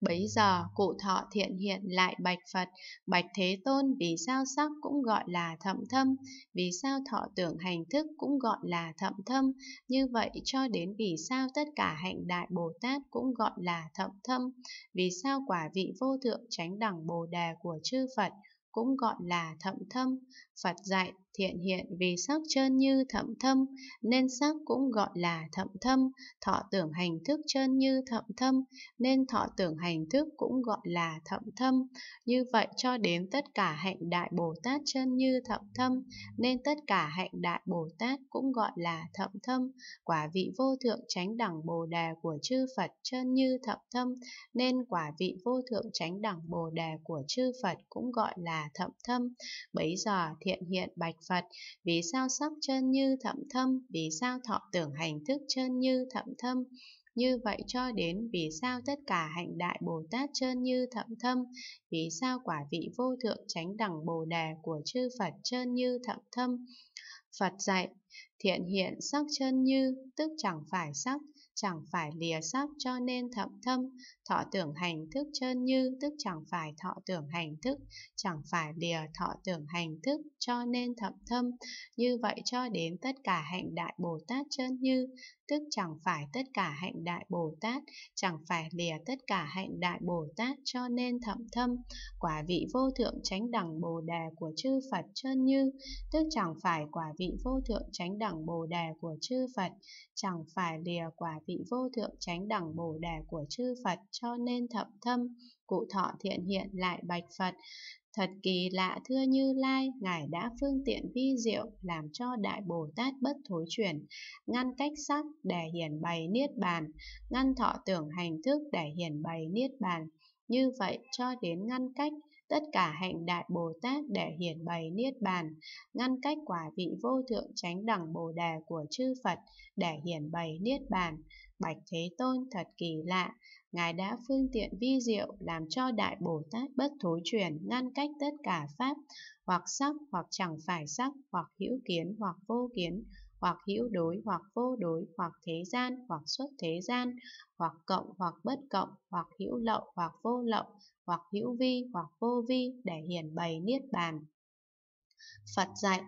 Bấy giờ cụ thọ thiện hiện lại bạch Phật, bạch Thế Tôn vì sao sắc cũng gọi là thậm thâm, vì sao thọ tưởng hành thức cũng gọi là thậm thâm, như vậy cho đến vì sao tất cả hạnh đại Bồ Tát cũng gọi là thậm thâm, vì sao quả vị vô thượng chánh đẳng Bồ Đề của chư Phật cũng gọi là thậm thâm, Phật dạy thiện hiện vì sắc trơn như thậm thâm, nên sắc cũng gọi là thậm thâm, thọ tưởng hành thức trơn như thậm thâm, nên thọ tưởng hành thức cũng gọi là thậm thâm. Như vậy cho đến tất cả hạnh Đại Bồ Tát trơn như thậm thâm, nên tất cả hạnh Đại Bồ Tát cũng gọi là thậm thâm. Quả vị vô thượng tránh đẳng Bồ Đề của chư Phật trơn như thậm thâm, nên quả vị vô thượng tránh đẳng Bồ Đề của chư Phật cũng gọi là thậm thâm. Bấy giờ thì thiện hiện bạch Phật, vì sao sắc chân như thậm thâm, vì sao thọ tưởng hành thức chân như thậm thâm, như vậy cho đến vì sao tất cả hạnh đại Bồ Tát chân như thậm thâm, vì sao quả vị vô thượng tránh đẳng Bồ Đề của chư Phật chân như thậm thâm. Phật dạy, thiện hiện sắc chân như, tức chẳng phải sắc, chẳng phải lìa sắp cho nên thậm thâm, thọ tưởng hành thức chân như, tức chẳng phải thọ tưởng hành thức, chẳng phải lìa thọ tưởng hành thức cho nên thậm thâm, như vậy cho đến tất cả hạnh đại Bồ Tát chân như, tức chẳng phải tất cả hạnh đại Bồ Tát, chẳng phải lìa tất cả hạnh đại Bồ Tát cho nên thậm thâm, quả vị vô thượng chánh đẳng Bồ Đề của chư Phật chân như, tức chẳng phải quả vị vô thượng chánh đẳng Bồ Đề của chư Phật, chẳng phải lìa quả vị vô thượng chánh đẳng Bồ Đề của chư Phật cho nên thậm thâm, cụ thọ thiện hiện lại bạch Phật, Thật kỳ lạ thưa Như Lai, Ngài đã phương tiện vi diệu làm cho Đại Bồ Tát bất thối chuyển, ngăn cách sắc để hiển bày Niết Bàn, ngăn thọ tưởng hành thức để hiển bày Niết Bàn. Như vậy cho đến ngăn cách tất cả hạnh Đại Bồ Tát để hiển bày Niết Bàn, ngăn cách quả vị vô thượng tránh đẳng Bồ Đề của chư Phật để hiển bày Niết Bàn, Bạch Thế Tôn thật kỳ lạ, Ngài đã phương tiện vi diệu làm cho Đại Bồ Tát bất thối truyền ngăn cách tất cả Pháp, hoặc sắc, hoặc chẳng phải sắc, hoặc hữu kiến, hoặc vô kiến, hoặc hữu đối, hoặc vô đối, hoặc thế gian, hoặc xuất thế gian, hoặc cộng, hoặc bất cộng, hoặc hữu lậu, hoặc vô lậu, hoặc hữu vi, hoặc vô vi để hiển bày Niết Bàn. Phật dạy,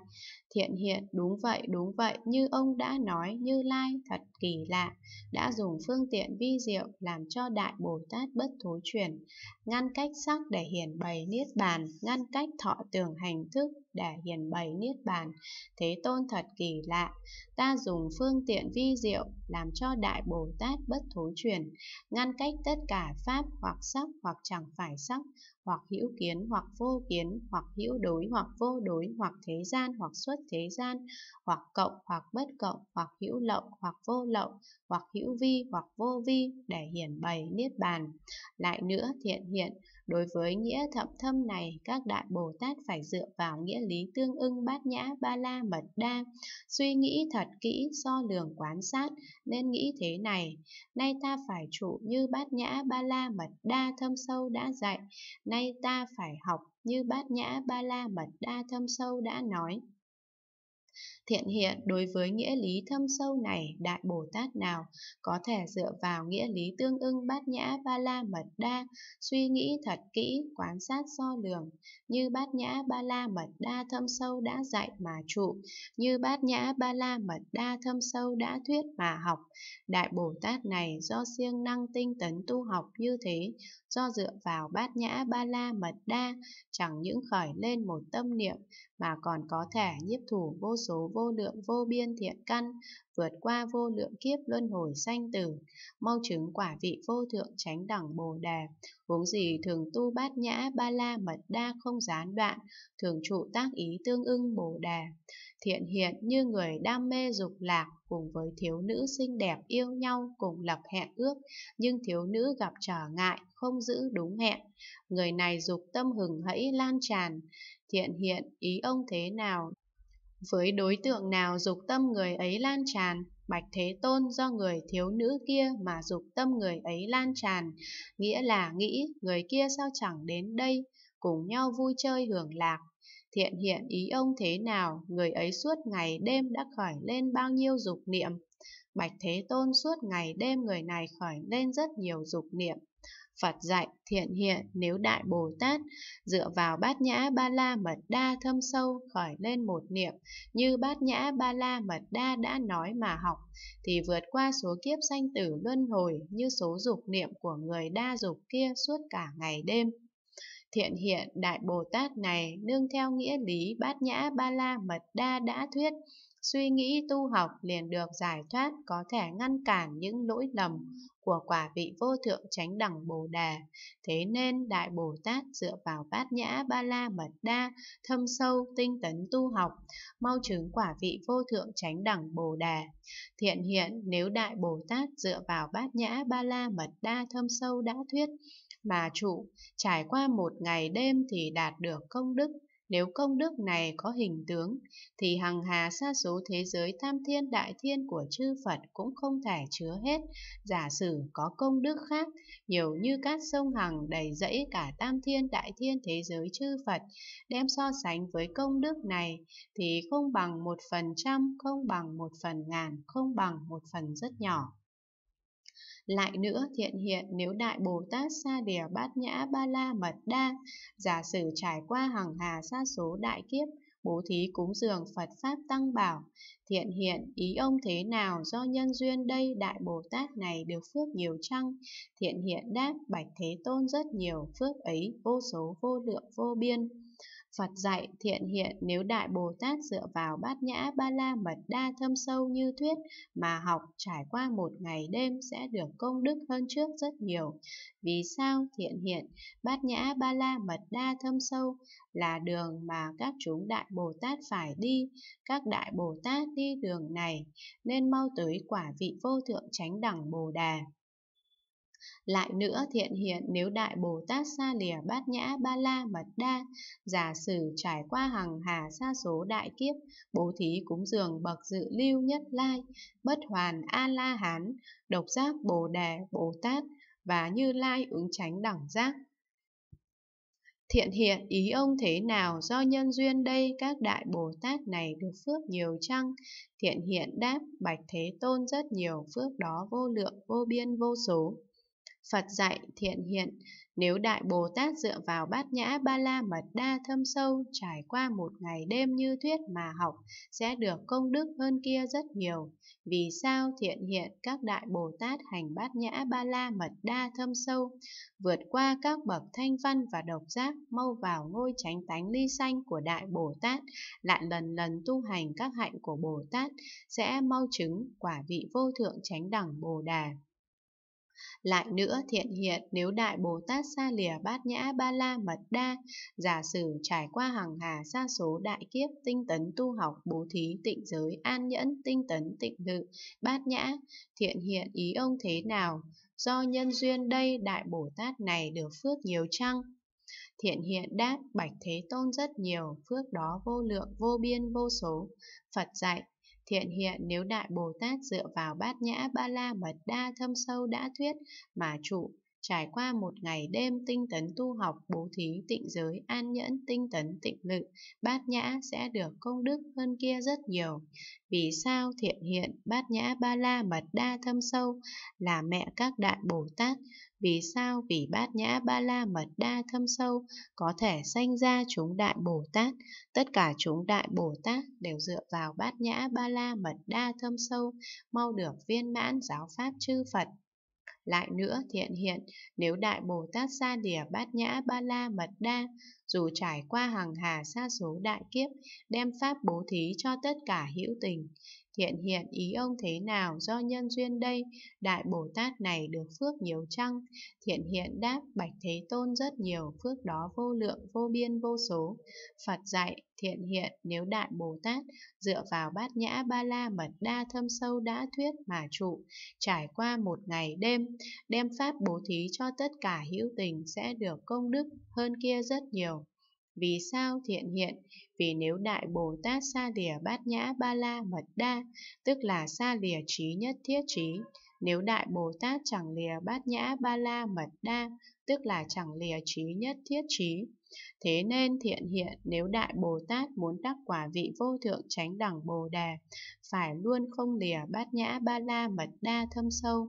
Thiện hiện đúng vậy đúng vậy như ông đã nói Như Lai thật kỳ lạ Đã dùng phương tiện vi diệu làm cho Đại Bồ Tát bất thối chuyển Ngăn cách sắc để hiển bày Niết Bàn Ngăn cách thọ tưởng hành thức để hiển bày Niết Bàn Thế Tôn thật kỳ lạ Ta dùng phương tiện vi diệu làm cho Đại Bồ Tát bất thối chuyển Ngăn cách tất cả pháp hoặc sắc hoặc chẳng phải sắc Hoặc hữu kiến hoặc vô kiến hoặc hữu đối hoặc vô đối hoặc thế gian hoặc xuất thế gian, hoặc cộng, hoặc bất cộng, hoặc hữu lậu, hoặc vô lậu, hoặc hữu vi, hoặc vô vi, để hiển bày Niết Bàn. Lại nữa, thiện hiện, đối với nghĩa thậm thâm này, các Đại Bồ Tát phải dựa vào nghĩa lý tương ưng bát nhã ba la mật đa, suy nghĩ thật kỹ, so lường quán sát, nên nghĩ thế này, nay ta phải trụ như bát nhã ba la mật đa thâm sâu đã dạy, nay ta phải học như bát nhã ba la mật đa thâm sâu đã nói Thiện hiện đối với nghĩa lý thâm sâu này, Đại Bồ Tát nào có thể dựa vào nghĩa lý tương ưng bát nhã ba la mật đa, suy nghĩ thật kỹ, quán sát so lường, như bát nhã ba la mật đa thâm sâu đã dạy mà trụ, như bát nhã ba la mật đa thâm sâu đã thuyết mà học. Đại Bồ Tát này do siêng năng tinh tấn tu học như thế, do dựa vào bát nhã ba la mật đa, chẳng những khởi lên một tâm niệm mà còn có thể nhiếp thủ vô số vô vô lượng vô biên thiện căn, vượt qua vô lượng kiếp luân hồi sanh tử, mau chứng quả vị vô thượng chánh đẳng Bồ Đề, huống gì thường tu bát nhã ba la mật đa không gián đoạn, thường trụ tác ý tương ưng Bồ Đề, thiện hiện như người đam mê dục lạc cùng với thiếu nữ xinh đẹp yêu nhau cùng lập hẹn ước, nhưng thiếu nữ gặp trở ngại, không giữ đúng hẹn. Người này dục tâm hừng hẫy lan tràn, thiện hiện ý ông thế nào với đối tượng nào dục tâm người ấy lan tràn, Bạch Thế Tôn do người thiếu nữ kia mà dục tâm người ấy lan tràn, nghĩa là nghĩ người kia sao chẳng đến đây, cùng nhau vui chơi hưởng lạc. Thiện hiện ý ông thế nào, người ấy suốt ngày đêm đã khởi lên bao nhiêu dục niệm, Bạch Thế Tôn suốt ngày đêm người này khởi lên rất nhiều dục niệm. Phật dạy, thiện hiện, nếu Đại Bồ Tát dựa vào bát nhã ba la mật đa thâm sâu khởi lên một niệm như bát nhã ba la mật đa đã nói mà học, thì vượt qua số kiếp sanh tử luân hồi như số dục niệm của người đa dục kia suốt cả ngày đêm thiện hiện đại bồ tát này nương theo nghĩa lý bát nhã ba la mật đa đã thuyết suy nghĩ tu học liền được giải thoát có thể ngăn cản những lỗi lầm của quả vị vô thượng chánh đẳng bồ đề thế nên đại bồ tát dựa vào bát nhã ba la mật đa thâm sâu tinh tấn tu học mau chứng quả vị vô thượng chánh đẳng bồ đề thiện hiện nếu đại bồ tát dựa vào bát nhã ba la mật đa thâm sâu đã thuyết mà trụ trải qua một ngày đêm thì đạt được công đức nếu công đức này có hình tướng, thì hằng hà sa số thế giới tam thiên đại thiên của chư Phật cũng không thể chứa hết. Giả sử có công đức khác, nhiều như cát sông hằng đầy dẫy cả tam thiên đại thiên thế giới chư Phật, đem so sánh với công đức này, thì không bằng một phần trăm, không bằng một phần ngàn, không bằng một phần rất nhỏ. Lại nữa thiện hiện nếu Đại Bồ Tát Sa Đìa Bát Nhã Ba La Mật Đa, giả sử trải qua hằng hà sa số đại kiếp, bố thí cúng dường Phật Pháp Tăng Bảo, thiện hiện ý ông thế nào do nhân duyên đây Đại Bồ Tát này được phước nhiều chăng? Thiện hiện đáp Bạch Thế Tôn rất nhiều phước ấy vô số vô lượng vô biên. Phật dạy thiện hiện nếu Đại Bồ Tát dựa vào bát nhã ba la mật đa thâm sâu như thuyết mà học trải qua một ngày đêm sẽ được công đức hơn trước rất nhiều. Vì sao thiện hiện bát nhã ba la mật đa thâm sâu là đường mà các chúng Đại Bồ Tát phải đi, các Đại Bồ Tát đi đường này nên mau tới quả vị vô thượng chánh đẳng Bồ Đà. Lại nữa thiện hiện nếu Đại Bồ Tát xa lìa bát nhã ba la mật đa, giả sử trải qua hằng hà xa số đại kiếp, bố thí cúng dường bậc dự lưu nhất lai, bất hoàn A-la-hán, độc giác Bồ Đề, Bồ Tát và Như Lai ứng tránh đẳng giác. Thiện hiện ý ông thế nào do nhân duyên đây các đại Bồ Tát này được phước nhiều chăng? Thiện hiện đáp, Bạch Thế Tôn rất nhiều phước đó vô lượng vô biên vô số. Phật dạy thiện hiện, nếu Đại Bồ Tát dựa vào bát nhã ba la mật đa thâm sâu trải qua một ngày đêm như thuyết mà học, sẽ được công đức hơn kia rất nhiều. Vì sao thiện hiện các Đại Bồ Tát hành bát nhã ba la mật đa thâm sâu, vượt qua các bậc thanh văn và độc giác, mau vào ngôi chánh tánh ly xanh của Đại Bồ Tát, lại lần lần tu hành các hạnh của Bồ Tát, sẽ mau chứng quả vị vô thượng chánh đẳng Bồ Đà. Lại nữa thiện hiện nếu Đại Bồ Tát xa lìa bát nhã ba la mật đa, giả sử trải qua hằng hà xa số đại kiếp tinh tấn tu học bố thí tịnh giới an nhẫn tinh tấn tịnh lự bát nhã, thiện hiện ý ông thế nào? Do nhân duyên đây Đại Bồ Tát này được phước nhiều chăng? Thiện hiện đáp bạch thế tôn rất nhiều, phước đó vô lượng vô biên vô số. Phật dạy, Thiện hiện nếu Đại Bồ Tát dựa vào bát nhã ba la mật đa thâm sâu đã thuyết mà trụ trải qua một ngày đêm tinh tấn tu học bố thí tịnh giới an nhẫn tinh tấn tịnh lự bát nhã sẽ được công đức hơn kia rất nhiều vì sao thiện hiện bát nhã ba la mật đa thâm sâu là mẹ các đại bồ tát vì sao vì bát nhã ba la mật đa thâm sâu có thể sanh ra chúng đại bồ tát tất cả chúng đại bồ tát đều dựa vào bát nhã ba la mật đa thâm sâu mau được viên mãn giáo pháp chư phật lại nữa thiện hiện, nếu Đại Bồ Tát Sa Đìa Bát Nhã Ba La Mật Đa, dù trải qua hàng hà sa số đại kiếp, đem Pháp bố thí cho tất cả hữu tình, Hiện hiện ý ông thế nào do nhân duyên đây, đại Bồ Tát này được phước nhiều chăng? Thiện hiện đáp, bạch Thế Tôn rất nhiều, phước đó vô lượng, vô biên, vô số. Phật dạy, thiện hiện nếu đại Bồ Tát dựa vào bát nhã ba la mật đa thâm sâu đã thuyết mà trụ, trải qua một ngày đêm, đem pháp bố thí cho tất cả hữu tình sẽ được công đức hơn kia rất nhiều. Vì sao thiện hiện? Vì nếu Đại Bồ Tát xa lìa bát nhã ba la mật đa, tức là xa lìa trí nhất thiết trí, nếu Đại Bồ Tát chẳng lìa bát nhã ba la mật đa, tức là chẳng lìa trí nhất thiết trí. Thế nên thiện hiện nếu Đại Bồ Tát muốn đắc quả vị vô thượng tránh đẳng Bồ Đề, phải luôn không lìa bát nhã ba la mật đa thâm sâu,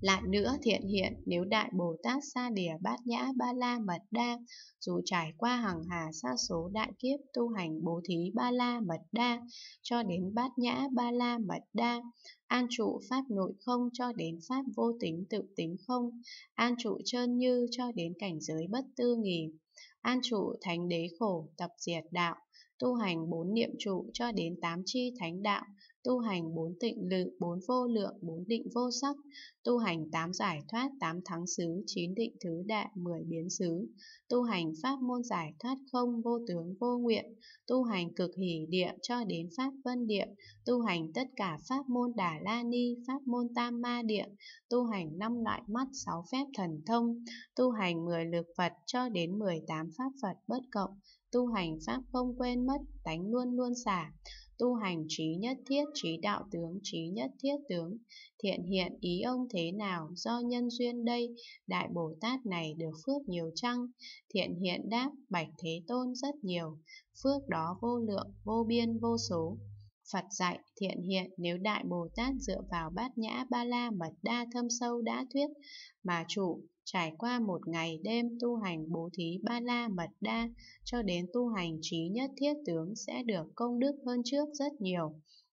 lại nữa thiện hiện nếu Đại Bồ Tát Sa Đìa Bát Nhã Ba La Mật Đa, dù trải qua hằng hà sa số đại kiếp tu hành bố thí Ba La Mật Đa, cho đến Bát Nhã Ba La Mật Đa, an trụ pháp nội không cho đến pháp vô tính tự tính không, an trụ trơn như cho đến cảnh giới bất tư nghì, an trụ thánh đế khổ tập diệt đạo, tu hành bốn niệm trụ cho đến tám chi thánh đạo, tu hành bốn tịnh lự, bốn vô lượng, bốn định vô sắc, tu hành tám giải thoát, tám thắng xứ, chín định thứ đại, mười biến xứ, tu hành pháp môn giải thoát không, vô tướng, vô nguyện, tu hành cực hỷ địa cho đến pháp vân địa, tu hành tất cả pháp môn đà la ni, pháp môn tam ma địa, tu hành năm loại mắt, sáu phép thần thông, tu hành mười lực Phật cho đến mười tám pháp Phật bất cộng, tu hành pháp không quên mất, tánh luôn luôn xả, tu hành trí nhất thiết trí đạo tướng trí nhất thiết tướng thiện hiện ý ông thế nào do nhân duyên đây đại bồ tát này được phước nhiều chăng thiện hiện đáp bạch thế tôn rất nhiều phước đó vô lượng vô biên vô số Phật dạy thiện hiện nếu Đại Bồ Tát dựa vào bát nhã ba la mật đa thâm sâu đã thuyết mà chủ trải qua một ngày đêm tu hành bố thí ba la mật đa, cho đến tu hành trí nhất thiết tướng sẽ được công đức hơn trước rất nhiều.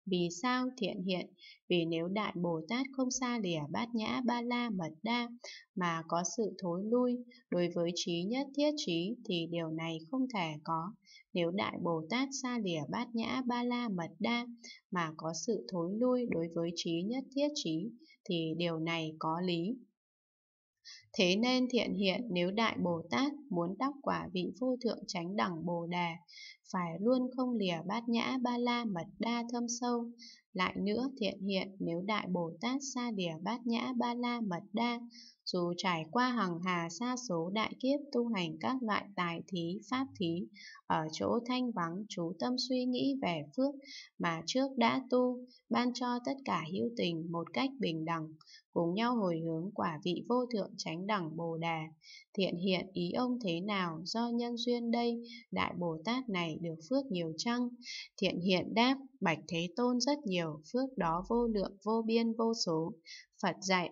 Vì sao thiện hiện? Vì nếu Đại Bồ Tát không xa lìa bát nhã ba la mật đa mà có sự thối lui đối với trí nhất thiết trí thì điều này không thể có. Nếu Đại Bồ Tát xa lìa bát nhã ba la mật đa mà có sự thối lui đối với trí nhất thiết trí thì điều này có lý. Thế nên thiện hiện nếu Đại Bồ Tát muốn đắc quả vị vô thượng chánh đẳng Bồ Đà, phải luôn không lìa bát nhã ba la mật đa thâm sâu. Lại nữa thiện hiện nếu Đại Bồ Tát xa lìa bát nhã ba la mật đa, dù trải qua hằng hà xa số đại kiếp tu hành các loại tài thí, pháp thí, ở chỗ thanh vắng chú tâm suy nghĩ về phước mà trước đã tu, ban cho tất cả hữu tình một cách bình đẳng, cùng nhau hồi hướng quả vị vô thượng chánh đẳng Bồ Đà, thiện hiện ý ông thế nào do nhân duyên đây, Đại Bồ Tát này được phước nhiều chăng? Thiện hiện đáp, Bạch Thế Tôn rất nhiều, phước đó vô lượng vô biên vô số. Phật dạy,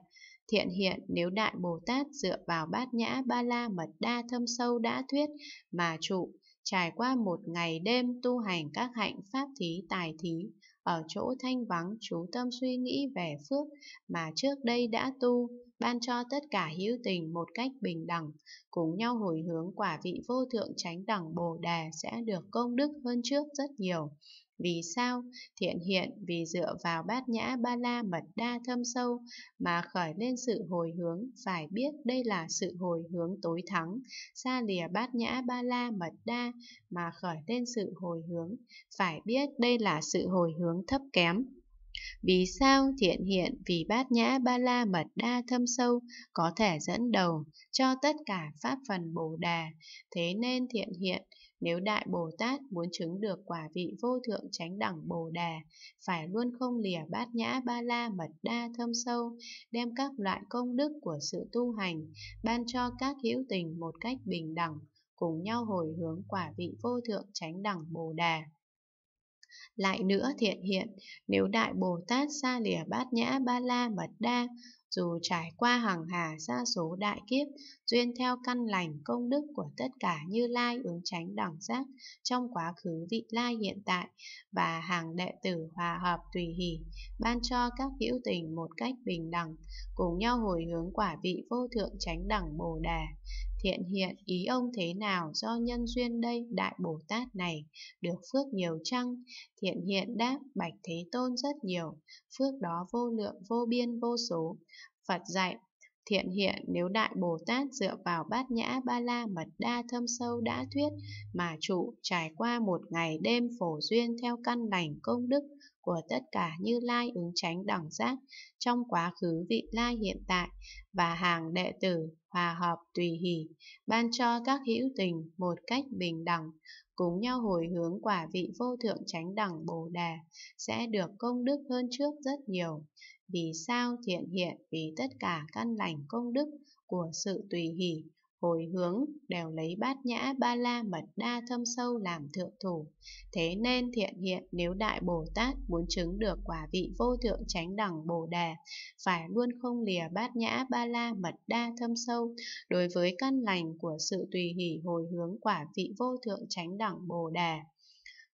Thiện hiện nếu Đại Bồ Tát dựa vào bát nhã ba la mật đa thâm sâu đã thuyết mà trụ, trải qua một ngày đêm tu hành các hạnh pháp thí tài thí, ở chỗ thanh vắng chú tâm suy nghĩ về phước mà trước đây đã tu, ban cho tất cả hữu tình một cách bình đẳng, cùng nhau hồi hướng quả vị vô thượng chánh đẳng Bồ Đề sẽ được công đức hơn trước rất nhiều. Vì sao? Thiện hiện vì dựa vào bát nhã ba la mật đa thâm sâu mà khởi lên sự hồi hướng, phải biết đây là sự hồi hướng tối thắng, xa lìa bát nhã ba la mật đa mà khởi lên sự hồi hướng, phải biết đây là sự hồi hướng thấp kém. Vì sao thiện hiện vì bát nhã ba la mật đa thâm sâu có thể dẫn đầu cho tất cả pháp phần Bồ Đà, thế nên thiện hiện nếu Đại Bồ Tát muốn chứng được quả vị vô thượng chánh đẳng Bồ Đà, phải luôn không lìa bát nhã ba la mật đa thâm sâu, đem các loại công đức của sự tu hành, ban cho các hữu tình một cách bình đẳng, cùng nhau hồi hướng quả vị vô thượng chánh đẳng Bồ Đà. Lại nữa thiện hiện, nếu Đại Bồ Tát xa lìa bát nhã ba la mật đa, dù trải qua hằng hà xa số đại kiếp, duyên theo căn lành công đức của tất cả như lai ứng tránh đẳng giác trong quá khứ vị lai hiện tại và hàng đệ tử hòa hợp tùy hỷ, ban cho các hữu tình một cách bình đẳng, cùng nhau hồi hướng quả vị vô thượng tránh đẳng bồ đề thiện hiện ý ông thế nào do nhân duyên đây đại Bồ Tát này, được phước nhiều chăng? Thiện hiện đáp, bạch Thế Tôn rất nhiều, phước đó vô lượng vô biên vô số. Phật dạy, thiện hiện nếu đại bồ tát dựa vào bát nhã ba la mật đa thâm sâu đã thuyết mà trụ trải qua một ngày đêm phổ duyên theo căn lành công đức của tất cả như lai ứng tránh đẳng giác trong quá khứ vị lai hiện tại và hàng đệ tử hòa hợp tùy hỷ, ban cho các hữu tình một cách bình đẳng, cùng nhau hồi hướng quả vị vô thượng chánh đẳng Bồ đề sẽ được công đức hơn trước rất nhiều. Vì sao thiện hiện vì tất cả căn lành công đức của sự tùy hỷ hồi hướng đều lấy bát nhã ba la mật đa thâm sâu làm thượng thủ. Thế nên thiện hiện nếu Đại Bồ Tát muốn chứng được quả vị vô thượng chánh đẳng Bồ Đề, phải luôn không lìa bát nhã ba la mật đa thâm sâu đối với căn lành của sự tùy hỷ hồi hướng quả vị vô thượng chánh đẳng Bồ Đề.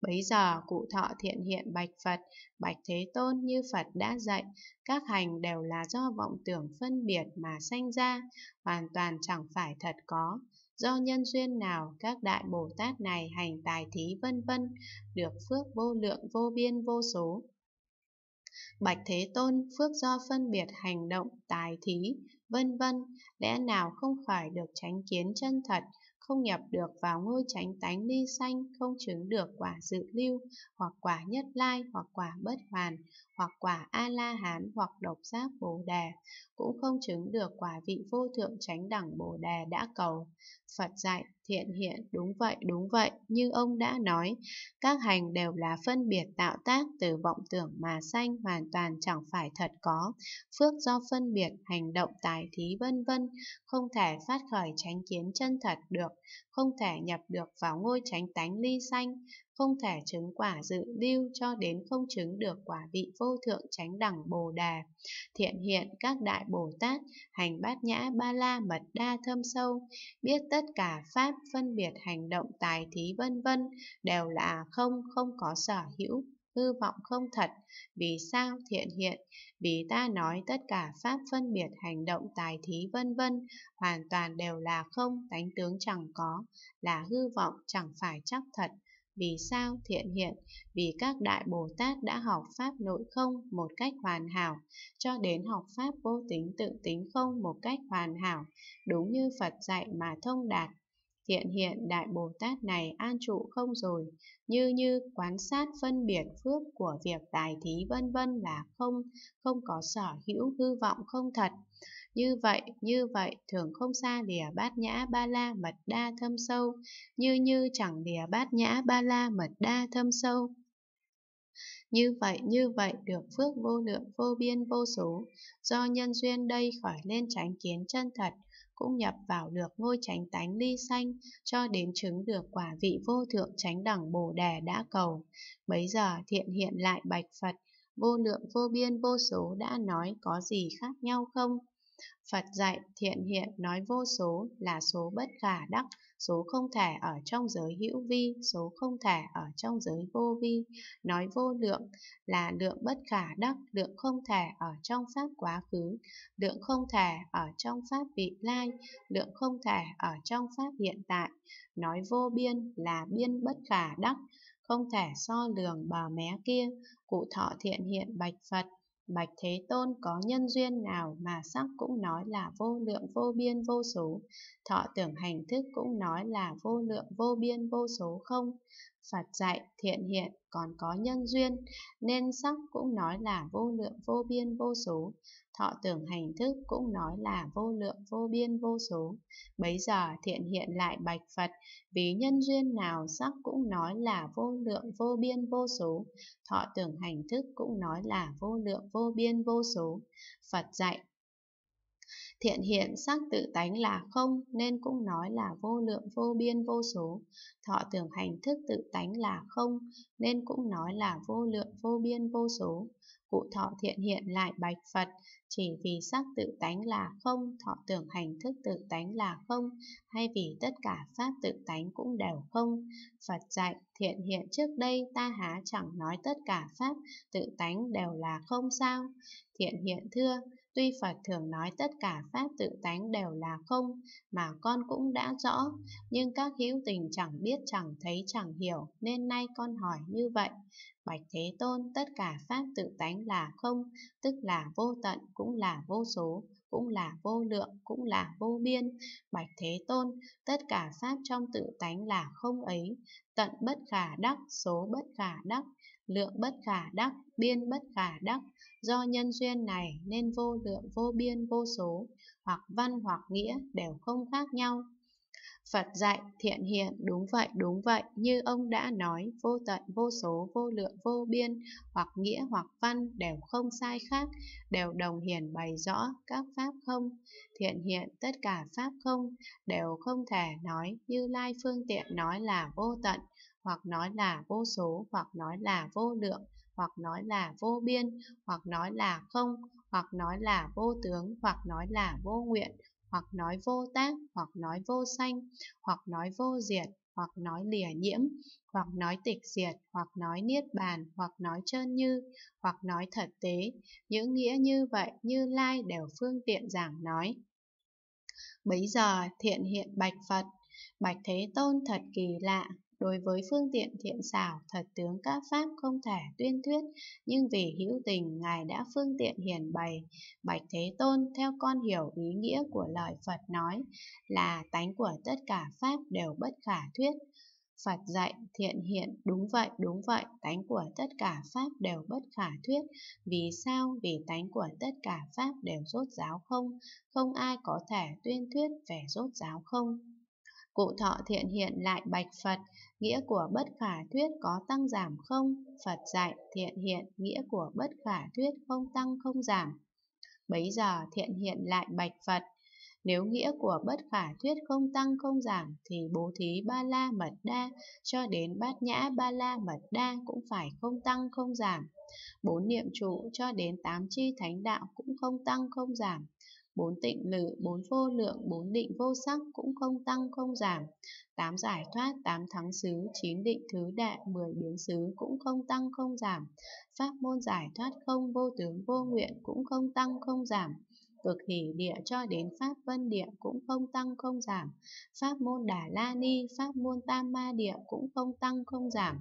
Bấy giờ cụ thọ thiện hiện bạch Phật, bạch Thế Tôn như Phật đã dạy, các hành đều là do vọng tưởng phân biệt mà sanh ra, hoàn toàn chẳng phải thật có. Do nhân duyên nào các đại Bồ Tát này hành tài thí vân vân, được phước vô lượng vô biên vô số. Bạch Thế Tôn, phước do phân biệt hành động, tài thí, vân vân, lẽ nào không phải được tránh kiến chân thật, không nhập được vào ngôi chánh tánh ly sanh, không chứng được quả dự lưu, hoặc quả nhất lai, hoặc quả bất hoàn, hoặc quả A-la-hán, hoặc độc giác bồ đề, cũng không chứng được quả vị vô thượng chánh đẳng bồ đề đã cầu. Phật dạy, Thiện hiện, đúng vậy, đúng vậy, như ông đã nói, các hành đều là phân biệt tạo tác từ vọng tưởng mà sanh hoàn toàn chẳng phải thật có. Phước do phân biệt, hành động tài thí vân vân, không thể phát khởi tránh kiến chân thật được, không thể nhập được vào ngôi tránh tánh ly sanh không thể chứng quả dự lưu cho đến không chứng được quả vị vô thượng chánh đẳng Bồ Đà. Thiện hiện các đại Bồ Tát, hành bát nhã ba la mật đa thâm sâu, biết tất cả pháp phân biệt hành động tài thí vân vân đều là không, không có sở hữu, hư vọng không thật. Vì sao thiện hiện? Vì ta nói tất cả pháp phân biệt hành động tài thí vân vân hoàn toàn đều là không, tánh tướng chẳng có, là hư vọng chẳng phải chắc thật, vì sao thiện hiện? Vì các đại Bồ Tát đã học Pháp nội không một cách hoàn hảo, cho đến học Pháp vô tính tự tính không một cách hoàn hảo, đúng như Phật dạy mà thông đạt. Thiện hiện Đại Bồ Tát này an trụ không rồi, như như quan sát phân biệt phước của việc tài thí vân vân là không, không có sở hữu hư vọng không thật. Như vậy, như vậy, thường không xa lìa bát nhã ba la mật đa thâm sâu, như như chẳng lìa bát nhã ba la mật đa thâm sâu. Như vậy, như vậy được phước vô lượng vô biên vô số, do nhân duyên đây khỏi lên tránh kiến chân thật, cũng nhập vào được ngôi tránh tánh ly xanh, cho đến chứng được quả vị vô thượng tránh đẳng bồ đề đã cầu. Bấy giờ thiện hiện lại bạch Phật, vô lượng vô biên vô số đã nói có gì khác nhau không? Phật dạy thiện hiện nói vô số là số bất khả đắc, số không thể ở trong giới hữu vi, số không thể ở trong giới vô vi. Nói vô lượng là lượng bất khả đắc, lượng không thể ở trong pháp quá khứ, lượng không thể ở trong pháp vị lai, lượng không thể ở trong pháp hiện tại. Nói vô biên là biên bất khả đắc, không thể so lường bờ mé kia, cụ thọ thiện hiện bạch Phật Bạch Thế Tôn có nhân duyên nào mà sắc cũng nói là vô lượng vô biên vô số, thọ tưởng hành thức cũng nói là vô lượng vô biên vô số không? Phật dạy thiện hiện còn có nhân duyên, nên sắc cũng nói là vô lượng vô biên vô số, thọ tưởng hành thức cũng nói là vô lượng vô biên vô số. Bấy giờ thiện hiện lại bạch Phật, vì nhân duyên nào sắc cũng nói là vô lượng vô biên vô số, thọ tưởng hành thức cũng nói là vô lượng vô biên vô số. Phật dạy Thiện hiện sắc tự tánh là không nên cũng nói là vô lượng vô biên vô số. Thọ tưởng hành thức tự tánh là không nên cũng nói là vô lượng vô biên vô số cụ thọ thiện hiện lại bạch Phật, chỉ vì sắc tự tánh là không, thọ tưởng hành thức tự tánh là không, hay vì tất cả pháp tự tánh cũng đều không. Phật dạy, thiện hiện trước đây ta há chẳng nói tất cả pháp tự tánh đều là không sao. Thiện hiện thưa, Tuy Phật thường nói tất cả pháp tự tánh đều là không, mà con cũng đã rõ, nhưng các hữu tình chẳng biết, chẳng thấy, chẳng hiểu, nên nay con hỏi như vậy. Bạch Thế Tôn, tất cả pháp tự tánh là không, tức là vô tận, cũng là vô số, cũng là vô lượng, cũng là vô biên. Bạch Thế Tôn, tất cả pháp trong tự tánh là không ấy, tận bất khả đắc, số bất khả đắc, lượng bất khả đắc, biên bất khả đắc, do nhân duyên này nên vô lượng vô biên vô số, hoặc văn hoặc nghĩa đều không khác nhau. Phật dạy thiện hiện đúng vậy đúng vậy như ông đã nói vô tận vô số vô lượng vô biên hoặc nghĩa hoặc văn đều không sai khác đều đồng hiển bày rõ các pháp không thiện hiện tất cả pháp không đều không thể nói như lai phương tiện nói là vô tận hoặc nói là vô số, hoặc nói là vô lượng, hoặc nói là vô biên, hoặc nói là không, hoặc nói là vô tướng, hoặc nói là vô nguyện, hoặc nói vô tác, hoặc nói vô sanh, hoặc nói vô diệt, hoặc nói lìa nhiễm, hoặc nói tịch diệt, hoặc nói niết bàn, hoặc nói trơn như, hoặc nói thật tế. Những nghĩa như vậy, như lai đều phương tiện giảng nói. Bấy giờ thiện hiện bạch Phật, bạch Thế Tôn thật kỳ lạ, Đối với phương tiện thiện xảo, thật tướng các pháp không thể tuyên thuyết, nhưng vì hữu tình, Ngài đã phương tiện hiển bày. Bạch Thế Tôn, theo con hiểu ý nghĩa của lời Phật nói, là tánh của tất cả pháp đều bất khả thuyết. Phật dạy thiện hiện đúng vậy đúng vậy tánh của tất cả pháp đều bất khả thuyết vì sao vì tánh của tất cả pháp đều rốt ráo không không ai có thể tuyên thuyết về rốt ráo không Cụ thọ thiện hiện lại bạch Phật, nghĩa của bất khả thuyết có tăng giảm không? Phật dạy thiện hiện, nghĩa của bất khả thuyết không tăng không giảm. Bấy giờ thiện hiện lại bạch Phật, nếu nghĩa của bất khả thuyết không tăng không giảm thì bố thí ba la mật đa cho đến bát nhã ba la mật đa cũng phải không tăng không giảm. Bốn niệm trụ cho đến tám chi thánh đạo cũng không tăng không giảm bốn tịnh lự, bốn vô lượng, bốn định vô sắc cũng không tăng không giảm. Tám giải thoát, tám thắng xứ, chín định thứ đệ, mười biến xứ cũng không tăng không giảm. Pháp môn giải thoát không vô tướng vô nguyện cũng không tăng không giảm. Cực hỷ địa cho đến pháp vân địa cũng không tăng không giảm. Pháp môn đà la ni, pháp môn tam ma địa cũng không tăng không giảm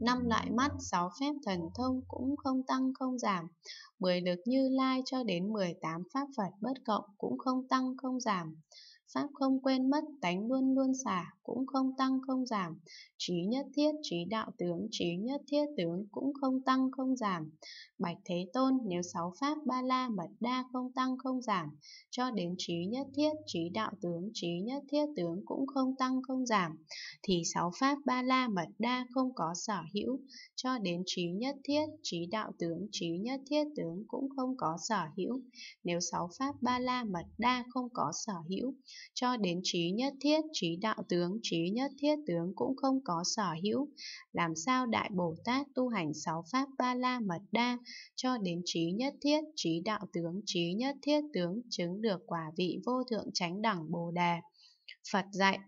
năm loại mắt sáu phép thần thông cũng không tăng không giảm mười lực như lai cho đến mười tám pháp phật bất cộng cũng không tăng không giảm pháp không quên mất tánh luôn luôn xả, cũng không tăng không giảm. Trí nhất thiết trí đạo tướng, trí nhất thiết tướng cũng không tăng không giảm. Bạch Thế Tôn nếu sáu pháp ba la mật đa không tăng không giảm, cho đến trí nhất thiết trí đạo tướng, trí nhất thiết tướng cũng không tăng không giảm, thì sáu pháp ba la mật đa không có sở hữu, cho đến trí nhất thiết trí đạo tướng, trí nhất thiết tướng cũng không có sở hữu. Nếu sáu pháp ba la mật đa không có sở hữu, cho đến trí nhất thiết trí đạo tướng trí nhất thiết tướng cũng không có sở hữu làm sao đại bồ tát tu hành sáu pháp ba la mật đa cho đến trí nhất thiết trí đạo tướng trí nhất thiết tướng chứng được quả vị vô thượng chánh đẳng bồ đề phật dạy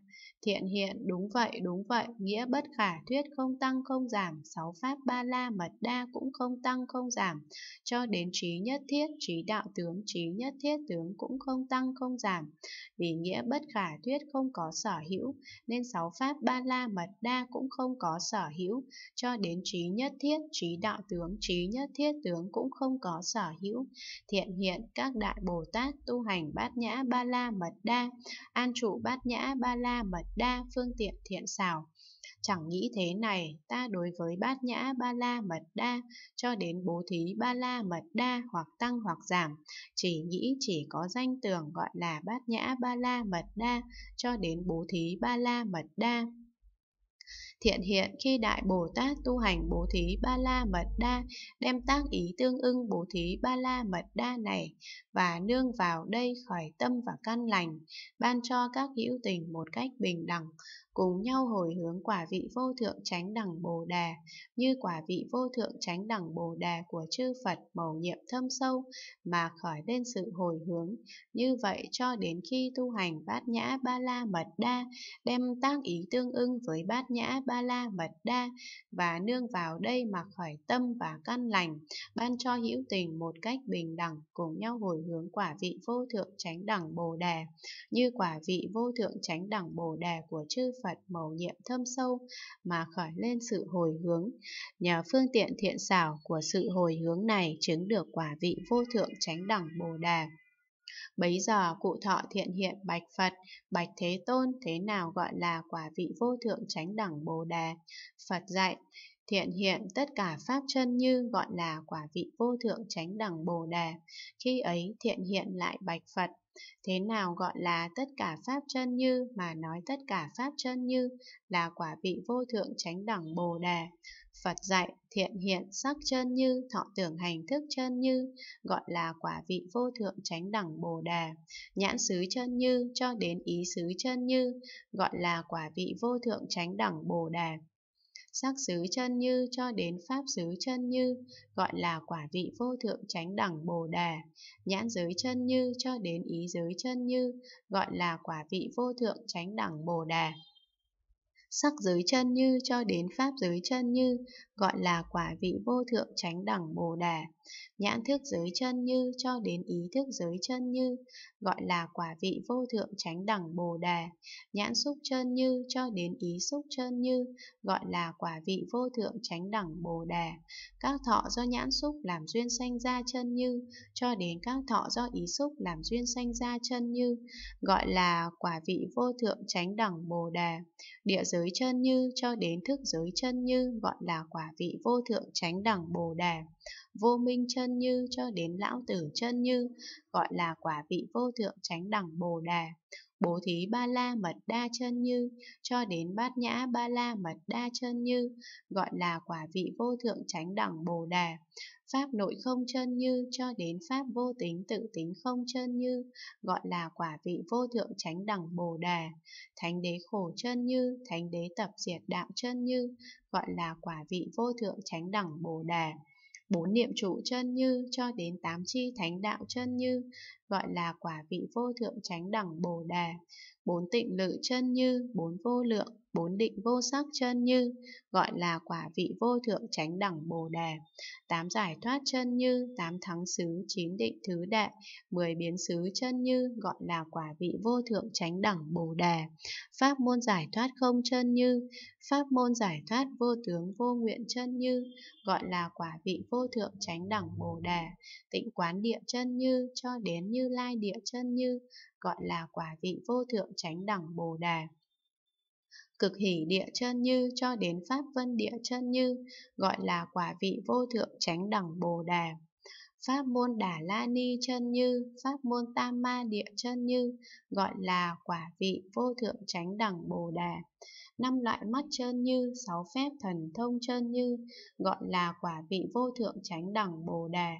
Thiện hiện, đúng vậy, đúng vậy, nghĩa bất khả thuyết không tăng không giảm, sáu pháp ba la mật đa cũng không tăng không giảm, cho đến trí nhất thiết, trí đạo tướng, trí nhất thiết tướng cũng không tăng không giảm. Vì nghĩa bất khả thuyết không có sở hữu, nên sáu pháp ba la mật đa cũng không có sở hữu, cho đến trí nhất thiết, trí đạo tướng, trí nhất thiết tướng cũng không có sở hữu. Thiện hiện, các đại Bồ Tát tu hành bát nhã ba la mật đa, an trụ bát nhã ba la mật đa phương tiện thiện xảo. Chẳng nghĩ thế này, ta đối với bát nhã ba la mật đa cho đến bố thí ba la mật đa hoặc tăng hoặc giảm, chỉ nghĩ chỉ có danh tưởng gọi là bát nhã ba la mật đa cho đến bố thí ba la mật đa. Thiện hiện khi Đại Bồ Tát tu hành bố thí ba la mật đa, đem tác ý tương ưng bố thí ba la mật đa này và nương vào đây khỏi tâm và căn lành, ban cho các hữu tình một cách bình đẳng, cùng nhau hồi hướng quả vị vô thượng chánh đẳng Bồ đề như quả vị vô thượng chánh đẳng Bồ đề của chư Phật màu nhiệm thâm sâu mà khởi lên sự hồi hướng, như vậy cho đến khi tu hành bát nhã ba la mật đa, đem tác ý tương ưng với bát nhã ba la mật đa và nương vào đây mà khởi tâm và căn lành, ban cho hữu tình một cách bình đẳng cùng nhau hồi hướng quả vị vô thượng chánh đẳng Bồ đề như quả vị vô thượng chánh đẳng Bồ đề của chư Phật Phật màu nhiệm thâm sâu mà khởi lên sự hồi hướng. Nhờ phương tiện thiện xảo của sự hồi hướng này chứng được quả vị vô thượng chánh đẳng Bồ Đà. Bấy giờ cụ thọ thiện hiện bạch Phật, bạch Thế Tôn thế nào gọi là quả vị vô thượng chánh đẳng Bồ Đà. Phật dạy, thiện hiện tất cả pháp chân như gọi là quả vị vô thượng chánh đẳng Bồ Đà. Khi ấy thiện hiện lại bạch Phật, Thế nào gọi là tất cả pháp chân như mà nói tất cả pháp chân như là quả vị vô thượng chánh đẳng Bồ đề. Phật dạy thiện hiện sắc chân như thọ tưởng hành thức chân như gọi là quả vị vô thượng chánh đẳng Bồ đề. Nhãn xứ chân như cho đến ý xứ chân như gọi là quả vị vô thượng chánh đẳng Bồ đề sắc xứ chân như cho đến pháp xứ chân như, gọi là quả vị vô thượng chánh đẳng Bồ Đà, nhãn giới chân như cho đến ý giới chân như, gọi là quả vị vô thượng chánh đẳng Bồ Đà sắc giới chân như cho đến pháp giới chân như, gọi là quả vị vô thượng chánh đẳng Bồ Đà, Nhãn thức giới chân như cho đến ý thức giới chân như, gọi là quả vị vô thượng chánh đẳng Bồ Đề. Nhãn xúc chân như cho đến ý xúc chân như, gọi là quả vị vô thượng chánh đẳng Bồ Đề. Các thọ do nhãn xúc làm duyên sanh ra chân như, cho đến các thọ do ý xúc làm duyên sanh ra chân như, gọi là quả vị vô thượng chánh đẳng Bồ Đề. Địa giới chân như cho đến thức giới chân như, gọi là quả vị vô thượng chánh đẳng Bồ Đề vô minh chân như cho đến lão tử chân như, gọi là quả vị vô thượng chánh đẳng bồ đà. Bố thí ba la mật đa chân như, cho đến bát nhã ba la mật đa chân như, gọi là quả vị vô thượng chánh đẳng bồ đà. Pháp nội không chân như cho đến pháp vô tính tự tính không chân như, gọi là quả vị vô thượng chánh đẳng bồ đà. Thánh đế khổ chân như, thánh đế tập diệt đạo chân như, gọi là quả vị vô thượng chánh đẳng bồ đà bốn niệm trụ chân như cho đến tám chi thánh đạo chân như, gọi là quả vị vô thượng chánh đẳng Bồ đề bốn tịnh lự chân như, bốn vô lượng, bốn định vô sắc chân như, gọi là quả vị vô thượng chánh đẳng bồ đề, tám giải thoát chân như, tám thắng xứ, chín định thứ đệ, mười biến xứ chân như, gọi là quả vị vô thượng chánh đẳng bồ đề, pháp môn giải thoát không chân như, pháp môn giải thoát vô tướng vô nguyện chân như, gọi là quả vị vô thượng chánh đẳng bồ đề, tịnh quán địa chân như cho đến như lai địa chân như, gọi là quả vị vô thượng chánh đẳng bồ đề cực hỷ địa chân như cho đến pháp vân địa chân như, gọi là quả vị vô thượng chánh đẳng Bồ đề Pháp môn Đà La Ni chân như, pháp môn Tam Ma địa chân như, gọi là quả vị vô thượng chánh đẳng Bồ đề Năm loại mắt chân như, sáu phép thần thông chân như, gọi là quả vị vô thượng chánh đẳng Bồ đề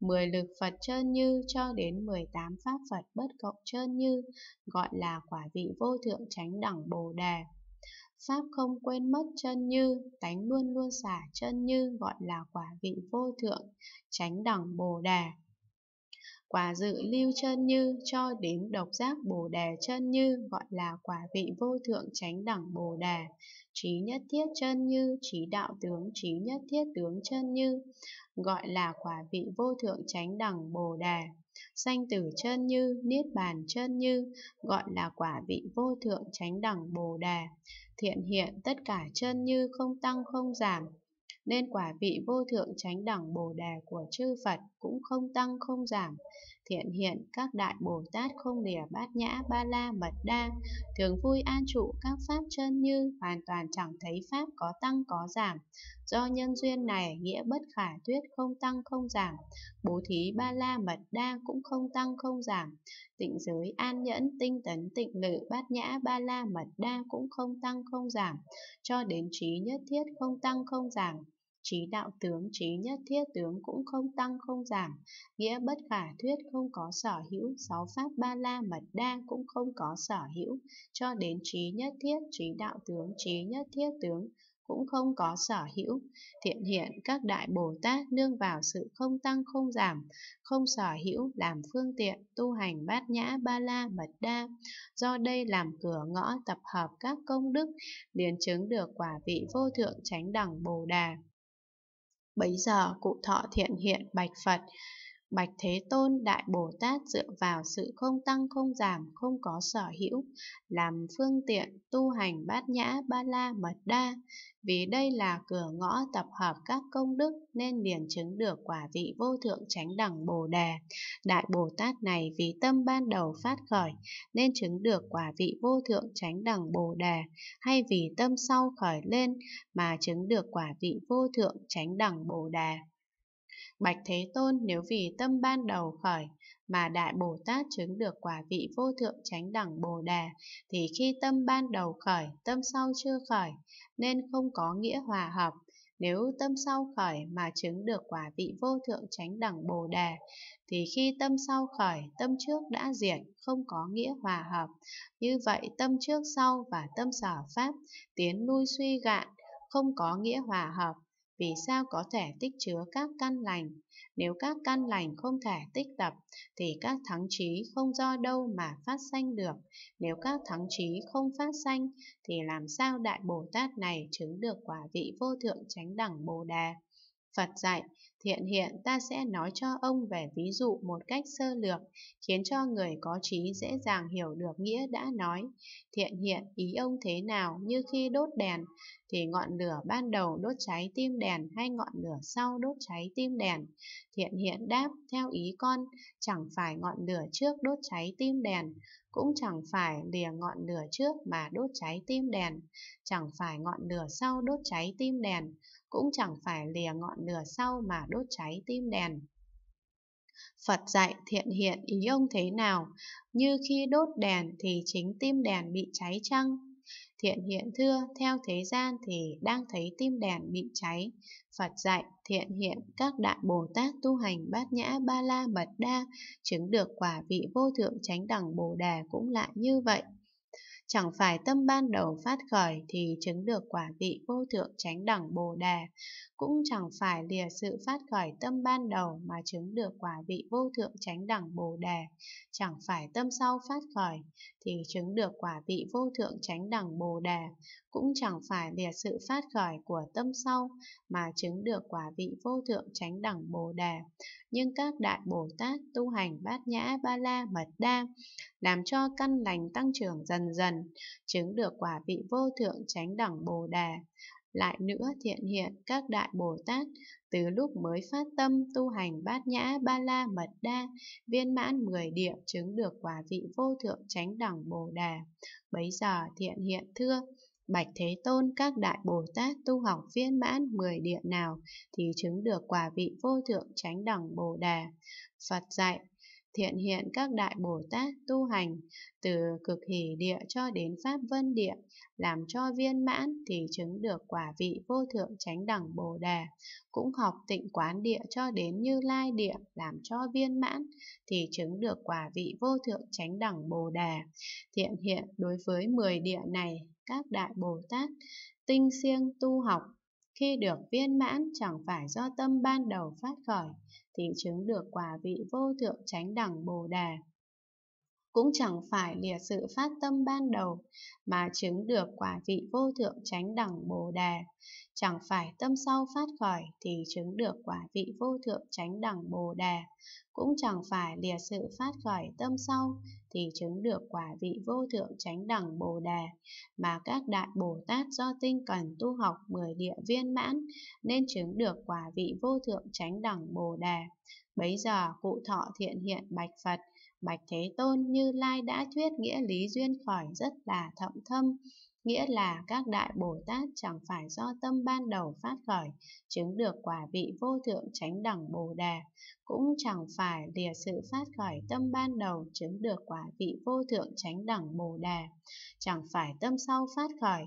Mười lực Phật chân như cho đến mười tám pháp Phật bất cộng chân như, gọi là quả vị vô thượng chánh đẳng Bồ đề Pháp không quên mất chân như, tánh luôn luôn xả chân như gọi là quả vị vô thượng, tránh đẳng bồ đề Quả dự lưu chân như cho đến độc giác bồ đề chân như gọi là quả vị vô thượng tránh đẳng bồ đề Trí nhất thiết chân như, trí đạo tướng, trí nhất thiết tướng chân như gọi là quả vị vô thượng tránh đẳng bồ đề danh từ chân như niết bàn chân như gọi là quả vị vô thượng chánh đẳng bồ đề thiện hiện tất cả chân như không tăng không giảm nên quả vị vô thượng chánh đẳng bồ đề của chư phật cũng không tăng không giảm thiện hiện các đại Bồ Tát không lìa bát nhã ba la mật đa, thường vui an trụ các pháp chân như hoàn toàn chẳng thấy pháp có tăng có giảm. Do nhân duyên này nghĩa bất khả thuyết không tăng không giảm, bố thí ba la mật đa cũng không tăng không giảm, tịnh giới an nhẫn tinh tấn tịnh lự bát nhã ba la mật đa cũng không tăng không giảm, cho đến trí nhất thiết không tăng không giảm Trí đạo tướng, trí nhất thiết tướng cũng không tăng không giảm, nghĩa bất khả thuyết không có sở hữu, sáu pháp ba la mật đa cũng không có sở hữu, cho đến trí nhất thiết, trí đạo tướng, trí nhất thiết tướng cũng không có sở hữu. Thiện hiện các đại Bồ Tát nương vào sự không tăng không giảm, không sở hữu làm phương tiện tu hành bát nhã ba la mật đa. Do đây làm cửa ngõ tập hợp các công đức, liền chứng được quả vị vô thượng chánh đẳng Bồ Đà. Bấy giờ cụ thọ thiện hiện bạch Phật Bạch Thế Tôn Đại Bồ Tát dựa vào sự không tăng không giảm, không có sở hữu, làm phương tiện tu hành bát nhã ba la mật đa. Vì đây là cửa ngõ tập hợp các công đức nên liền chứng được quả vị vô thượng chánh đẳng Bồ Đề. Đại Bồ Tát này vì tâm ban đầu phát khởi nên chứng được quả vị vô thượng chánh đẳng Bồ Đề, hay vì tâm sau khởi lên mà chứng được quả vị vô thượng chánh đẳng Bồ Đề. Bạch Thế Tôn nếu vì tâm ban đầu khởi mà Đại Bồ Tát chứng được quả vị vô thượng chánh đẳng Bồ Đà, thì khi tâm ban đầu khởi, tâm sau chưa khởi, nên không có nghĩa hòa hợp. Nếu tâm sau khởi mà chứng được quả vị vô thượng chánh đẳng Bồ Đà, thì khi tâm sau khởi, tâm trước đã diệt, không có nghĩa hòa hợp. Như vậy, tâm trước sau và tâm sở pháp, tiến nuôi suy gạn, không có nghĩa hòa hợp, vì sao có thể tích chứa các căn lành. Nếu các căn lành không thể tích tập, thì các thắng trí không do đâu mà phát sanh được. Nếu các thắng trí không phát sanh, thì làm sao Đại Bồ Tát này chứng được quả vị vô thượng chánh đẳng Bồ Đề? Phật dạy, Thiện hiện ta sẽ nói cho ông về ví dụ một cách sơ lược, khiến cho người có trí dễ dàng hiểu được nghĩa đã nói. Thiện hiện ý ông thế nào như khi đốt đèn, thì ngọn lửa ban đầu đốt cháy tim đèn hay ngọn lửa sau đốt cháy tim đèn? Thiện hiện đáp, theo ý con, chẳng phải ngọn lửa trước đốt cháy tim đèn, cũng chẳng phải lìa ngọn lửa trước mà đốt cháy tim đèn, chẳng phải ngọn lửa sau đốt cháy tim đèn, cũng chẳng phải lìa ngọn lửa sau mà đốt cháy tim đèn. Phật dạy thiện hiện ý ông thế nào, như khi đốt đèn thì chính tim đèn bị cháy chăng? Thiện hiện thưa, theo thế gian thì đang thấy tim đèn bị cháy. Phật dạy thiện hiện các đại Bồ Tát tu hành bát nhã ba la mật đa, chứng được quả vị vô thượng chánh đẳng Bồ Đề cũng lại như vậy chẳng phải tâm ban đầu phát khởi thì chứng được quả vị vô thượng chánh đẳng Bồ Đề, cũng chẳng phải lìa sự phát khởi tâm ban đầu mà chứng được quả vị vô thượng chánh đẳng bồ đề, chẳng phải tâm sau phát khởi thì chứng được quả vị vô thượng chánh đẳng bồ đề, cũng chẳng phải lìa sự phát khởi của tâm sau mà chứng được quả vị vô thượng chánh đẳng bồ đề. Nhưng các đại Bồ Tát tu hành bát nhã ba la mật đa, làm cho căn lành tăng trưởng dần dần, chứng được quả vị vô thượng chánh đẳng bồ đề lại nữa thiện hiện các đại Bồ Tát, từ lúc mới phát tâm tu hành bát nhã ba la mật đa, viên mãn mười địa chứng được quả vị vô thượng chánh đẳng Bồ Đà. Bấy giờ thiện hiện thưa, Bạch Thế Tôn các đại Bồ Tát tu học viên mãn mười địa nào thì chứng được quả vị vô thượng chánh đẳng Bồ Đà. Phật dạy thiện hiện các đại Bồ Tát tu hành, từ cực hỷ địa cho đến Pháp Vân địa, làm cho viên mãn thì chứng được quả vị vô thượng chánh đẳng Bồ Đề, cũng học tịnh quán địa cho đến Như Lai địa, làm cho viên mãn thì chứng được quả vị vô thượng chánh đẳng Bồ Đề. Thiện hiện đối với 10 địa này, các đại Bồ Tát tinh siêng tu học khi được viên mãn chẳng phải do tâm ban đầu phát khởi, thì chứng được quả vị vô thượng chánh đẳng Bồ đề Cũng chẳng phải lìa sự phát tâm ban đầu, mà chứng được quả vị vô thượng chánh đẳng Bồ đề Chẳng phải tâm sau phát khởi thì chứng được quả vị vô thượng chánh đẳng Bồ đề Cũng chẳng phải lìa sự phát khởi tâm sau thì chứng được quả vị vô thượng chánh đẳng Bồ Đề mà các đại Bồ Tát do tinh cần tu học mười địa viên mãn nên chứng được quả vị vô thượng chánh đẳng Bồ Đề. Bấy giờ cụ thọ thiện hiện bạch Phật, bạch Thế Tôn như Lai đã thuyết nghĩa lý duyên khởi rất là thậm thâm, nghĩa là các đại Bồ Tát chẳng phải do tâm ban đầu phát khởi, chứng được quả vị vô thượng chánh đẳng Bồ Đà, cũng chẳng phải lìa sự phát khởi tâm ban đầu chứng được quả vị vô thượng chánh đẳng Bồ Đà, chẳng phải tâm sau phát khởi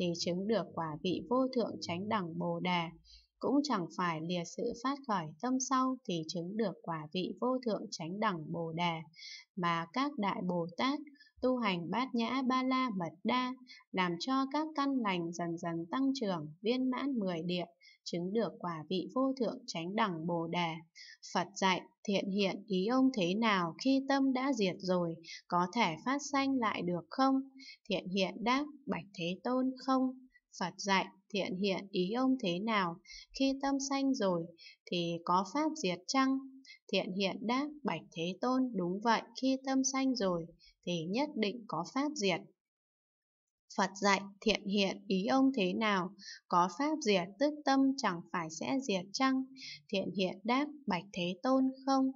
thì chứng được quả vị vô thượng chánh đẳng Bồ Đà, cũng chẳng phải lìa sự phát khởi tâm sau thì chứng được quả vị vô thượng chánh đẳng Bồ Đà, mà các đại Bồ Tát tu hành bát nhã ba la mật đa, làm cho các căn lành dần dần tăng trưởng, viên mãn mười địa, chứng được quả vị vô thượng chánh đẳng bồ đề. Phật dạy, thiện hiện ý ông thế nào khi tâm đã diệt rồi, có thể phát sanh lại được không? Thiện hiện đáp, bạch thế tôn không. Phật dạy, thiện hiện ý ông thế nào, khi tâm sanh rồi, thì có pháp diệt chăng? Thiện hiện đáp, bạch thế tôn, đúng vậy, khi tâm sanh rồi, thì nhất định có pháp diệt. Phật dạy thiện hiện ý ông thế nào, có pháp diệt tức tâm chẳng phải sẽ diệt chăng? Thiện hiện đáp bạch thế tôn không?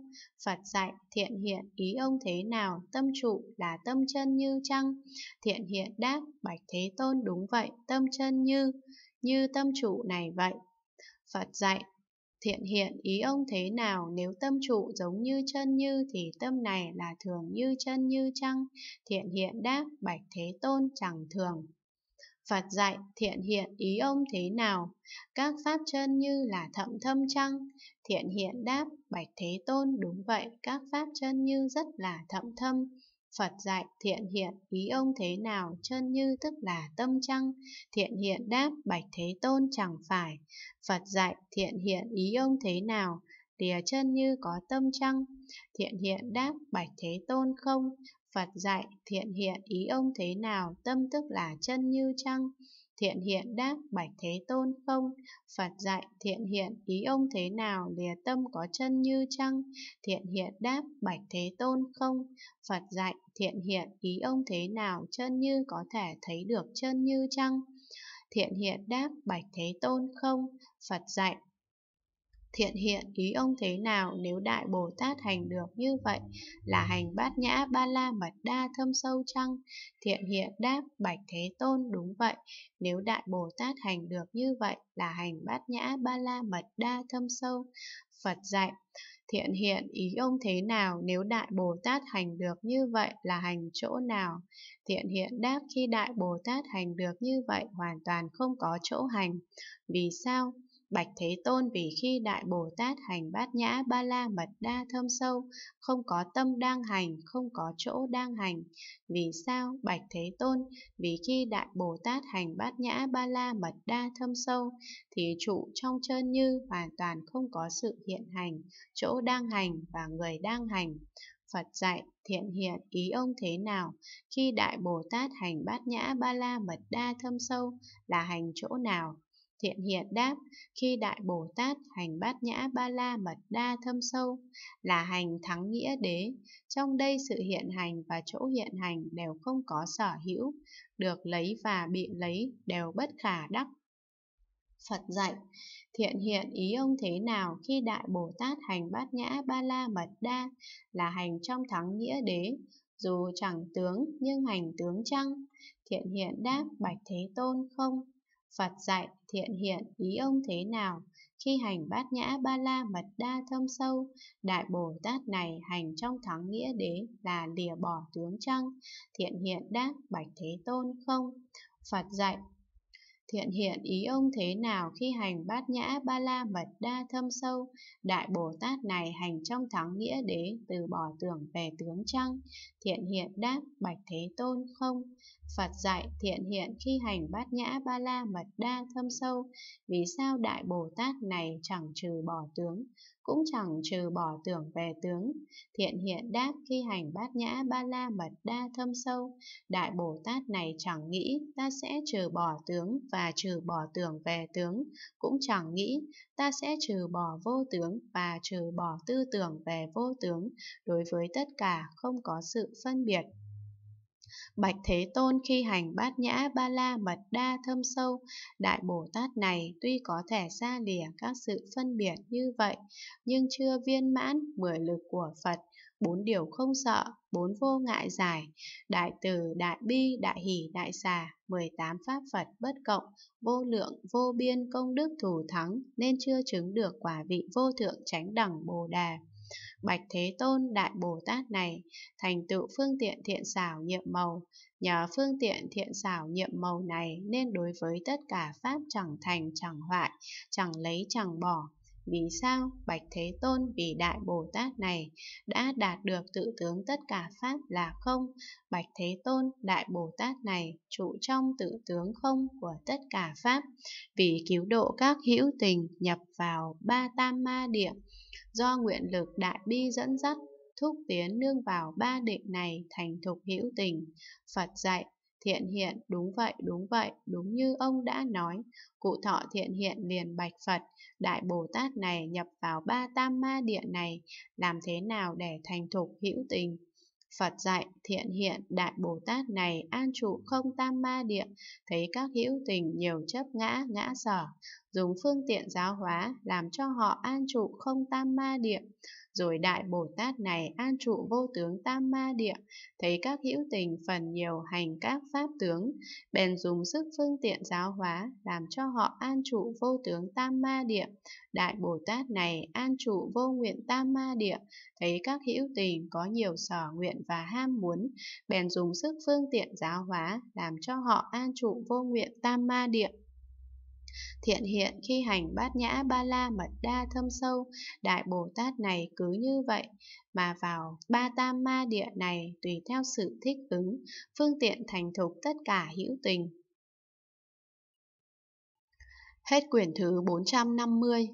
Phật dạy thiện hiện ý ông thế nào, tâm trụ là tâm chân như chăng? Thiện hiện đáp bạch thế tôn đúng vậy, tâm chân như, như tâm trụ này vậy. Phật dạy Thiện hiện ý ông thế nào nếu tâm trụ giống như chân như thì tâm này là thường như chân như chăng? Thiện hiện đáp bạch thế tôn chẳng thường. Phật dạy thiện hiện ý ông thế nào? Các pháp chân như là thậm thâm chăng? Thiện hiện đáp bạch thế tôn đúng vậy các pháp chân như rất là thậm thâm. Phật dạy thiện hiện ý ông thế nào chân như tức là tâm chăng Thiện hiện đáp bạch thế tôn chẳng phải Phật dạy thiện hiện ý ông thế nào Lìa chân như có tâm chăng Thiện hiện đáp bạch thế tôn không Phật dạy thiện hiện ý ông thế nào tâm tức là chân như chăng thiện hiện đáp bạch thế tôn không phật dạy thiện hiện ý ông thế nào lìa tâm có chân như trăng thiện hiện đáp bạch thế tôn không phật dạy thiện hiện ý ông thế nào chân như có thể thấy được chân như trăng thiện hiện đáp bạch thế tôn không phật dạy Thiện hiện ý ông thế nào nếu Đại Bồ Tát hành được như vậy là hành bát nhã ba la mật đa thâm sâu chăng? Thiện hiện đáp bạch Thế Tôn đúng vậy, nếu Đại Bồ Tát hành được như vậy là hành bát nhã ba la mật đa thâm sâu. Phật dạy, thiện hiện ý ông thế nào nếu Đại Bồ Tát hành được như vậy là hành chỗ nào? Thiện hiện đáp khi Đại Bồ Tát hành được như vậy hoàn toàn không có chỗ hành. Vì sao? Bạch Thế Tôn vì khi Đại Bồ Tát hành bát nhã ba la mật đa thơm sâu, không có tâm đang hành, không có chỗ đang hành. Vì sao? Bạch Thế Tôn, vì khi Đại Bồ Tát hành bát nhã ba la mật đa thơm sâu, thì trụ trong chân như hoàn toàn không có sự hiện hành, chỗ đang hành và người đang hành. Phật dạy thiện hiện ý ông thế nào, khi Đại Bồ Tát hành bát nhã ba la mật đa thâm sâu là hành chỗ nào, Thiện hiện đáp, khi Đại Bồ Tát hành bát nhã ba la mật đa thâm sâu, là hành thắng nghĩa đế, trong đây sự hiện hành và chỗ hiện hành đều không có sở hữu, được lấy và bị lấy đều bất khả đắc. Phật dạy, thiện hiện ý ông thế nào khi Đại Bồ Tát hành bát nhã ba la mật đa là hành trong thắng nghĩa đế, dù chẳng tướng nhưng hành tướng chăng? Thiện hiện đáp bạch thế tôn không Phật dạy thiện hiện ý ông thế nào, khi hành bát nhã ba la mật đa thâm sâu, Đại Bồ Tát này hành trong thắng nghĩa đế là lìa bỏ tướng trăng, thiện hiện đáp bạch thế tôn không. Phật dạy, thiện hiện ý ông thế nào khi hành bát nhã ba la mật đa thâm sâu đại bồ tát này hành trong thắng nghĩa đế từ bỏ tưởng về tướng trăng thiện hiện đáp bạch thế tôn không Phật dạy thiện hiện khi hành bát nhã ba la mật đa thâm sâu, vì sao Đại Bồ Tát này chẳng trừ bỏ tướng, cũng chẳng trừ bỏ tưởng về tướng. Thiện hiện đáp khi hành bát nhã ba la mật đa thâm sâu, Đại Bồ Tát này chẳng nghĩ ta sẽ trừ bỏ tướng và trừ bỏ tưởng về tướng, cũng chẳng nghĩ ta sẽ trừ bỏ vô tướng và trừ bỏ tư tưởng về vô tướng, đối với tất cả không có sự phân biệt. Bạch Thế Tôn khi hành bát nhã ba la mật đa thâm sâu, Đại Bồ Tát này tuy có thể xa lìa các sự phân biệt như vậy, nhưng chưa viên mãn mười lực của Phật, bốn điều không sợ, bốn vô ngại giải, đại từ, đại bi, đại hỷ, đại xà, 18 pháp Phật bất cộng, vô lượng, vô biên công đức thù thắng, nên chưa chứng được quả vị vô thượng chánh đẳng Bồ Đà. Bạch Thế Tôn Đại Bồ Tát này thành tựu phương tiện thiện xảo nhiệm màu, nhờ phương tiện thiện xảo nhiệm màu này nên đối với tất cả pháp chẳng thành chẳng hoại, chẳng lấy chẳng bỏ, vì sao Bạch Thế Tôn vì Đại Bồ Tát này đã đạt được tự tướng tất cả Pháp là không? Bạch Thế Tôn, Đại Bồ Tát này trụ trong tự tướng không của tất cả Pháp, vì cứu độ các hữu tình nhập vào ba tam ma địa, do nguyện lực Đại Bi dẫn dắt, thúc tiến nương vào ba định này thành thục hữu tình. Phật dạy Thiện hiện, đúng vậy, đúng vậy, đúng như ông đã nói. Cụ thọ thiện hiện liền bạch Phật, Đại Bồ Tát này nhập vào ba tam ma địa này, làm thế nào để thành thục hữu tình? Phật dạy thiện hiện Đại Bồ Tát này an trụ không tam ma địa, thấy các hữu tình nhiều chấp ngã, ngã sở, dùng phương tiện giáo hóa làm cho họ an trụ không tam ma địa rồi Đại Bồ Tát này an trụ vô tướng tam ma địa, thấy các hữu tình phần nhiều hành các pháp tướng, bèn dùng sức phương tiện giáo hóa, làm cho họ an trụ vô tướng tam ma địa. Đại Bồ Tát này an trụ vô nguyện tam ma địa, thấy các hữu tình có nhiều sở nguyện và ham muốn, bèn dùng sức phương tiện giáo hóa, làm cho họ an trụ vô nguyện tam ma địa. Thiện hiện khi hành bát nhã ba la mật đa thâm sâu, Đại Bồ Tát này cứ như vậy, mà vào ba tam ma địa này tùy theo sự thích ứng, phương tiện thành thục tất cả hữu tình. Hết quyển thứ 450